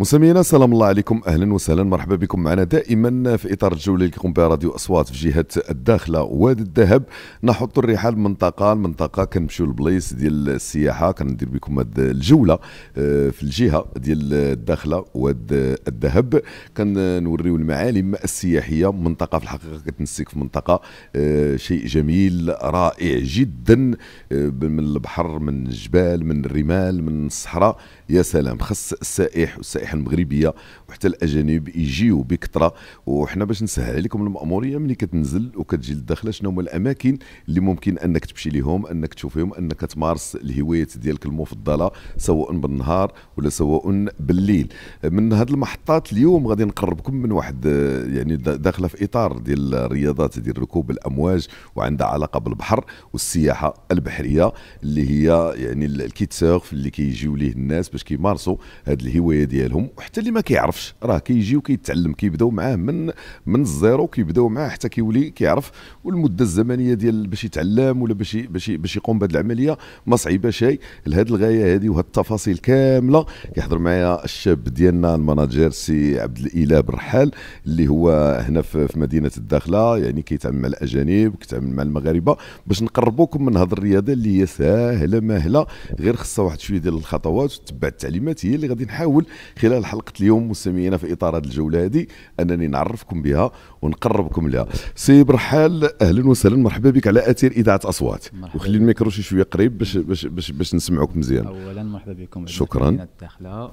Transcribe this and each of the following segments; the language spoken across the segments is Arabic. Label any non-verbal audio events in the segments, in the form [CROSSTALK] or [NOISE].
مسامينا سلام الله عليكم اهلا وسهلا مرحبا بكم معنا دائما في اطار الجوله اللي كيقوم بها راديو اصوات في جهه الداخله وادي الذهب نحط الرحال منطقه لمنطقه كنمشيو لبلايص ديال السياحه كندير بكم هذه الجوله آه، في الجهه ديال الداخله وادي الذهب كنوريو المعالم السياحيه منطقه في الحقيقه كتنسيك في منطقه آه، شيء جميل رائع جدا آه، من البحر من الجبال من الرمال من الصحراء يا سلام خص السائح والسائح الشريحه المغربيه وحتى الاجانب يجيو بكثره وحنا باش نسهل عليكم الماموريه ملي كتنزل وكتجي للداخله شنو هما الاماكن اللي ممكن انك تمشي ليهم انك تشوفهم انك تمارس الهوايات ديالك المفضله سواء بالنهار ولا سواء بالليل من هذه المحطات اليوم غادي نقربكم من واحد يعني داخله في اطار ديال الرياضات ديال ركوب الامواج وعندها علاقه بالبحر والسياحه البحريه اللي هي يعني الكيتسيرف اللي كيجيو ليه الناس باش كيمارسوا هذه الهوايه ديالهم ديالهم وحتى اللي ما كيعرفش راه كيجي وكيتعلم كيبداو معاه من من الزيرو كيبداو معاه حتى كيولي كيعرف والمده الزمنيه ديال باش يتعلم ولا باش باش باش يقوم بهذه العمليه ما صعيبه شيء لهذه الغايه هذه وهذه التفاصيل كامله كيحضر معايا الشاب ديالنا المناجير سي عبد الاله برحال اللي هو هنا في مدينه الداخله يعني كيتعامل مع الاجانب كيتعامل مع المغاربه باش نقربوكم من هذه الرياضه اللي هي ساهله ماهله غير خصها واحد شويه ديال الخطوات وتتبع التعليمات هي اللي غادي نحاول خلال حلقه اليوم مستمعينا في اطار هذه الجوله هذه انني نعرفكم بها ونقربكم لها سي برحال اهلا وسهلا مرحبا بك على اثير اذاعه اصوات وخلي الميكرو شي شويه قريب باش باش باش, باش نسمعوك مزيان اولا مرحبا بكم شكرا الداخله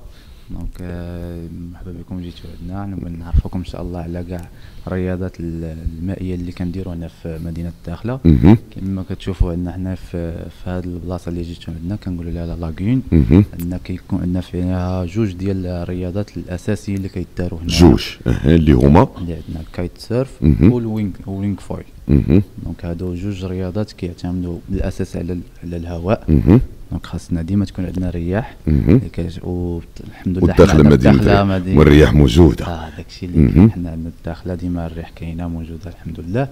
دونك آه، مرحبا بكم جيتو عندنا نبغي نعرفوكم ان شاء الله على كاع الرياضات المائيه اللي كنديرو هنا في مدينه الداخله كما كتشوفوا عندنا هنا في في هذه البلاصه اللي جيتو عندنا كنقولوا لها لاغون عندنا كيكون عندنا فيها جوج ديال الرياضات الاساسيه اللي كيداروا هنا جوج اللي هما اللي عندنا الكايت سيرف والوينغ وينغ فويل دونك هادو جوج رياضات كيعتمدوا بالاساس على على الهواء دونك خاصنا ديما تكون عندنا رياح والحمد لله والداخله مدينه والرياح موجوده اه داك الشيء اللي حنا عندنا الداخله ديما الريح كاينه موجوده الحمد لله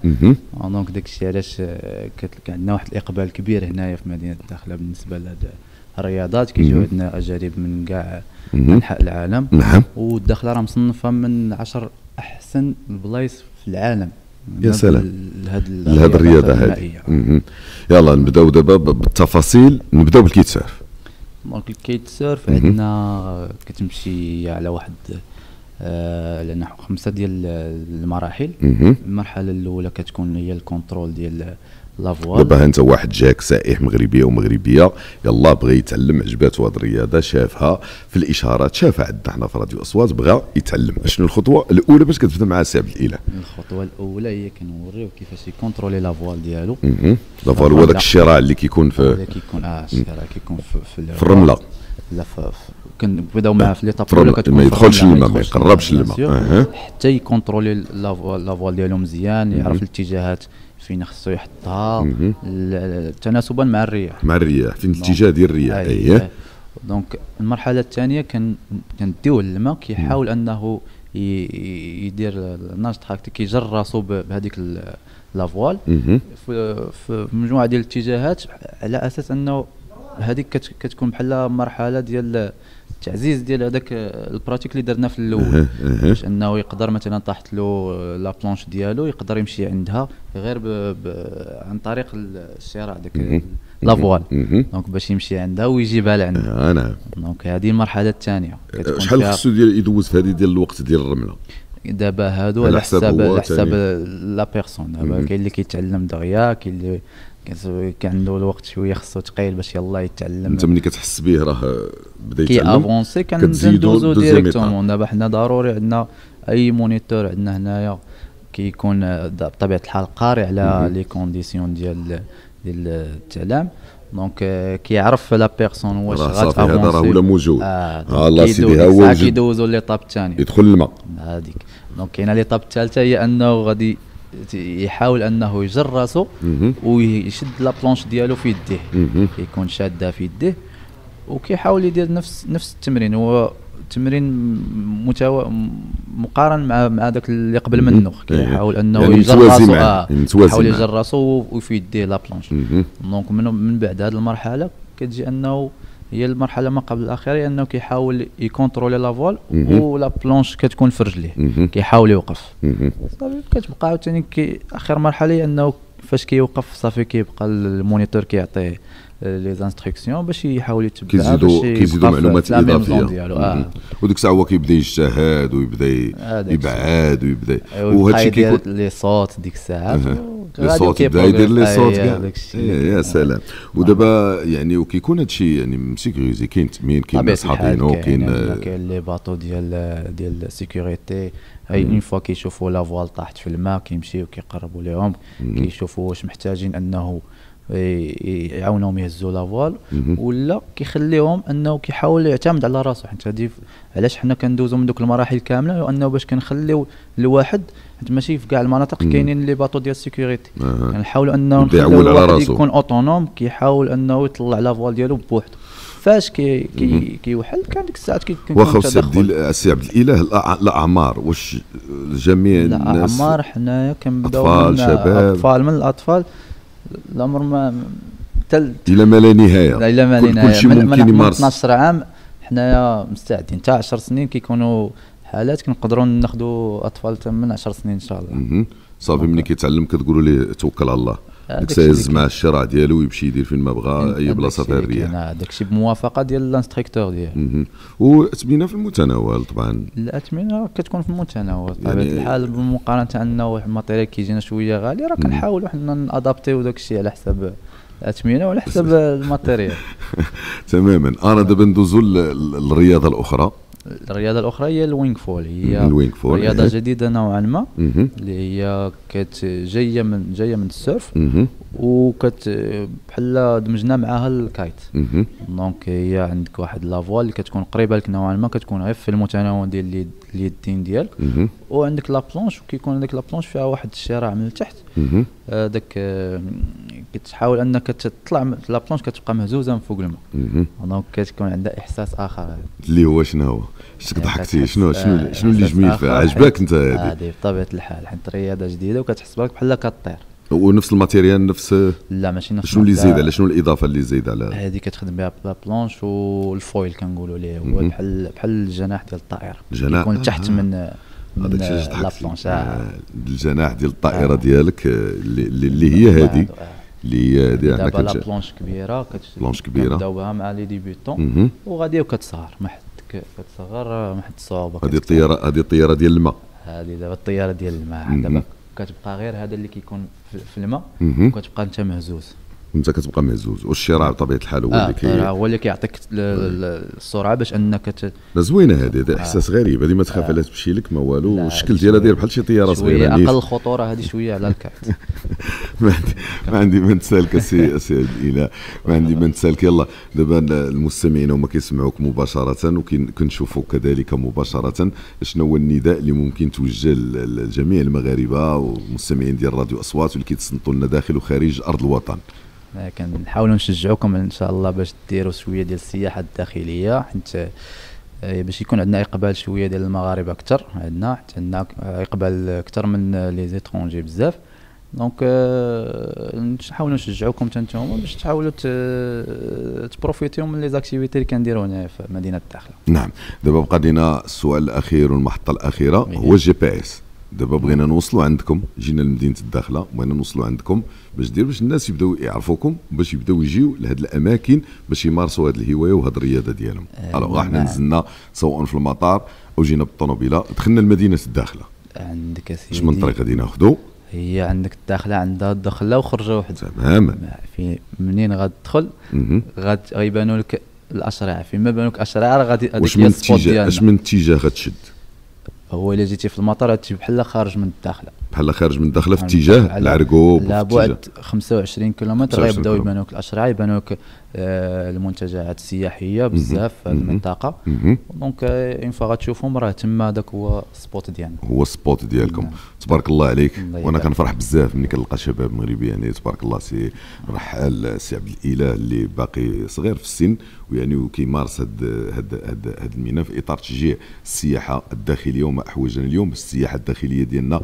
آه، دونك داك الشيء علاش آه، عندنا واحد الاقبال كبير هنايا في مدينه الداخله بالنسبه لهذا الرياضات كيجيو عندنا اجانب من كاع انحاء العالم نعم والداخله راه مصنفه من عشر احسن البلايص في العالم يا سلام لهذه الرياضه هذه يلا نبداو دابا بالتفاصيل نبداو بالكيت سيرف دونك الكيت سيرف عندنا كتمشي على واحد آه، لان خمسه ديال المراحل المرحله الاولى كتكون هي الكونترول ديال لافوال دابا انت واحد جاك سائح مغربي ومغربيه يلا بغى يتعلم عجباتو هاد الرياضه شافها في الاشارات شافها عندنا حنا في راديو اصوات بغى يتعلم شنو الخطوه الاولى باش كتبدا مع سعد الاله الخطوه الاولى هي كنوريو كيفاش يكونترولي لافوال ديالو لافوال هو داك الشراع اللي كيكون في كيكون اه الشراع كيكون في, في, في الرمله لا كنبداو معاه في ليطاب ما يدخلش الماء ما يقرا يقربش الماء حتى يكونترولي لافوا ديالو مزيان يعرف الاتجاهات فين خصو يحطها تناسبا مع الرياح مع الرياح فين الاتجاه ديال الرياح اييه دونك المرحله الثانيه كنديوه الماء كيحاول انه يدير الناج هاك كيجر راسو بهذيك لافوال في مجموعه ديال الاتجاهات على اساس انه هذيك كتكون بحال مرحله ديال التعزيز ديال هذاك آه، البراتيك اللي درنا في الاول باش انه يقدر مثلا طاحت له آه، لا بلونش ديالو يقدر يمشي عندها غير ب... ب... عن طريق الشراع داك لافوال دونك باش يمشي عندها ويجيبها لعندها آه نعم دونك هذه المرحله الثانيه آه، شحال خصو ديال يدوز في هذه ديال الوقت ديال الرمله دابا هادو على حساب على حساب لا بيرسون دابا كاين اللي كيتعلم دغيا كاين اللي كان عنده الوقت شويه خصو ثقيل باش يلا يتعلم انت ملي كتحس به راه بدا يتعلم كي افونسي كندوزو ديريكتومون دابا حنا ضروري عندنا اي مونيتور عندنا هنايا كيكون بطبيعه الحال قاري على لي كونديسيون ديال ديال التعلم دونك آه، كيعرف لا بيرسون واش غاتافونسي هذا راه ولا موجود اه الله سيدي ها هو كيدوزو ليطاب الثاني يدخل الماء هذيك دونك كاينه ليطاب الثالثه هي انه غادي يحاول انه يجر راسو ويشد لا بلونش ديالو في يديه يكون شاده في يديه وكيحاول يدير نفس نفس التمرين هو تمرين متو... مقارن مع مع ذاك اللي قبل منه كيحاول إيه. انه يعني يجر راسو اه يحاول يجر راسو وفي يديه لا بلونش دونك من بعد هذه المرحله كتجي انه هي المرحله ما قبل الاخيره انه كيحاول يكونترولي لا فول ولا بلونش كتكون في رجليه كيحاول يوقف صافي كتبقى عاوتاني اخر مرحله هي انه فاش كيوقف صافي كيبقى المونيتور كيعطيه لي زانستركسيون باش يحاول يتبع كيزيدوا كيزيدوا معلومات اضافيه آه. وديك الساعه هو كيبدا يجتهد ويبدا يبعد ويبدا وهادشي أيوة، كيكون لي صوت ديك الساعه الصوت بدا يدير لي صوت كاع يا آه. سلام ودابا يعني وكيكون يكون هادشي يعني مسيكوريزي كاين تمين كاين ناس حاطينو كاين كاين لي باطو ديال ديال السيكوريتي اي اون فوا كيشوفوا لافوال طاحت في الماء كيمشيو كيقربوا ليهم كيشوفوا واش محتاجين انه يعاونهم يهزوا لافوال ولا كيخليهم انه كيحاول يعتمد على راسو حيت هذه علاش حنا كندوزو من دوك المراحل كامله انه باش كنخليو الواحد حيت ماشي في كاع المناطق كاينين لي باطو ديال السيكوريتي كنحاولوا انه على راسه يكون اوتونوم كيحاول انه يطلع لافوال ديالو بوحدو فاش كي كي كيوحل كان ديك الساعات كي واخا سي عبد سي عبد الاله الاعمار واش الجميع الناس الاعمار حنايا كنبداو اطفال شباب من الاطفال الامر ما تل الى ما لا نهايه الى ما لا نهايه كل شيء ممكن يمارس 12 عام حنايا مستعدين حتى 10 سنين كيكونوا حالات كنقدروا ناخذوا اطفال من 10 سنين ان شاء الله صافي ملي كيتعلم كتقولوا ليه توكل على الله سايز مع الشرع ديالو يمشي يدير فين ما بغى اي بلاصه فيها الرياح داكشي بموافقه ديال الانستركتور ديالو واثمنه في المتناول طبعا الاثمنه كتكون في المتناول بطبيعه يعني الحال بالمقارنه انه واحد الماتيريال كيجينا شويه غالي راه كنحاولوا حنا نادابتيو داكشي على حساب الاثمنه وعلى حساب [LAUGHS] الماتيريال تماما انا دابا ندوزو للرياضه الاخرى الرياضه الاخرى هي الوينغ فول هي الوينغ فول رياضه إيه. جديده نوعا ما اللي هي كانت جايه من جايه من السيرف وكت بحال دمجنا معاها الكايت دونك هي عندك واحد لافوا اللي كتكون قريبه لك نوعا ما كتكون غير في المتناول ديال اليدين ديالك وعندك لابلونش وكيكون عندك لابلونش فيها واحد الشراع من التحت داك كتحاول انك تطلع لا بلونش كتبقى مهزوزه من فوق الماء دونك كتكون عندها احساس اخر اللي هو شنو هو شك ضحكتي شنو شنو شنو اللي جميل فيها عجبك انت هذه هذه بطبيعه الحال حيت رياضه جديده وكتحس براك بحال كطير ونفس الماتيريال نفس لا ماشي نفس شنو اللي زايد على شنو الاضافه اللي زايد على هذه كتخدم بها بلا بلونش والفويل كنقولوا ليه هو بحال بحال الجناح ديال الطائره الجناح يكون تحت آه. من هذاك الشيء اللي آه. آه، الجناح ديال الطائره ديالك اللي هي هذه اللي دي احنا دابا لا بلونش كبيره بلونش كبيره كتداوبها مع لي ديبيتون وغادي وكتصغر ما حد كتصغر ما حد الصعوبه هذه الطياره هذه الطياره ديال الماء هذه دابا الطياره ديال الماء دابا كتبقى غير هذا اللي كيكون في الماء وكتبقى انت مهزوز وانت كتبقى مهزوز والشراء آه. بطبيعه الحال هو آه اللي كي آه، هو اللي كيعطيك السرعه طيب. باش انك زوينه هذه هذا آه. احساس غريب هذه ما تخاف لا تمشي لك ما والو والشكل ديالها داير بحال شي طياره صغيره اقل خطوره هذه شويه على الكعت [LAUGHS] ما عندي ما عندي ما نتسالك سي سي الى ما عندي ما نتسالك يلا دابا المستمعين هما كيسمعوك مباشره وكنشوفوك كذلك مباشره شنو هو النداء اللي ممكن توجه لجميع المغاربه والمستمعين ديال راديو اصوات واللي كيتصنتوا لنا داخل وخارج ارض الوطن كنحاولوا نشجعوكم ان شاء الله باش ديروا شويه ديال السياحه الداخليه حيت آه، باش يكون عندنا اقبال شويه ديال المغاربه اكثر عندنا حيت عندنا اقبال اكثر من لي زيترونجي بزاف دونك آه، نحاولوا نشجعوكم حتى نتوما باش تحاولوا تبروفيتيو من لي زاكتيفيتي اللي كنديرو هنا في مدينه الداخله نعم دابا بقى لينا السؤال الاخير والمحطه الاخيره إيه. هو الجي بي اس دابا بغينا نوصلوا عندكم جينا لمدينه الداخله بغينا نوصلوا عندكم باش دير باش الناس يبداو يعرفوكم باش يبداو يجيو لهاد الاماكن باش يمارسوا هاد الهوايه وهاد الرياضه ديالهم آه، الوغ حنا نزلنا سواء في المطار او جينا بالطوموبيله دخلنا لمدينه الداخله عندك اسيدي اش من طريق غادي ناخذوا هي عندك الداخله عندها الدخله وخرجه وحده تماما في منين غتدخل غيبانوا لك الاشرعه فيما بانوا لك اشرعه غادي هذيك هي السبوت ديالنا واش من اتجاه غتشد هو الا جيتي في المطار تجي بحال خارج من الداخله بحال خارج من دخله في يعني اتجاه العرقوب لبعد 25 كيلومتر غيبداو يبانوك الاشرعه يبانوك آه، المنتجعات السياحيه بزاف في المنطقه دونك اون آه، فوا غتشوفهم راه تما هذاك هو السبوت ديالنا هو السبوت ديالكم نعم. تبارك الله عليك وانا كنفرح بزاف ملي كنلقى شباب مغربي يعني تبارك الله سي رحال سي عبد الاله اللي باقي صغير في السن ويعني وكيمارس هاد هاد هاد, هاد المهنه في اطار تشجيع السياحه الداخليه وما احوجنا اليوم بالسياحه الداخليه ديالنا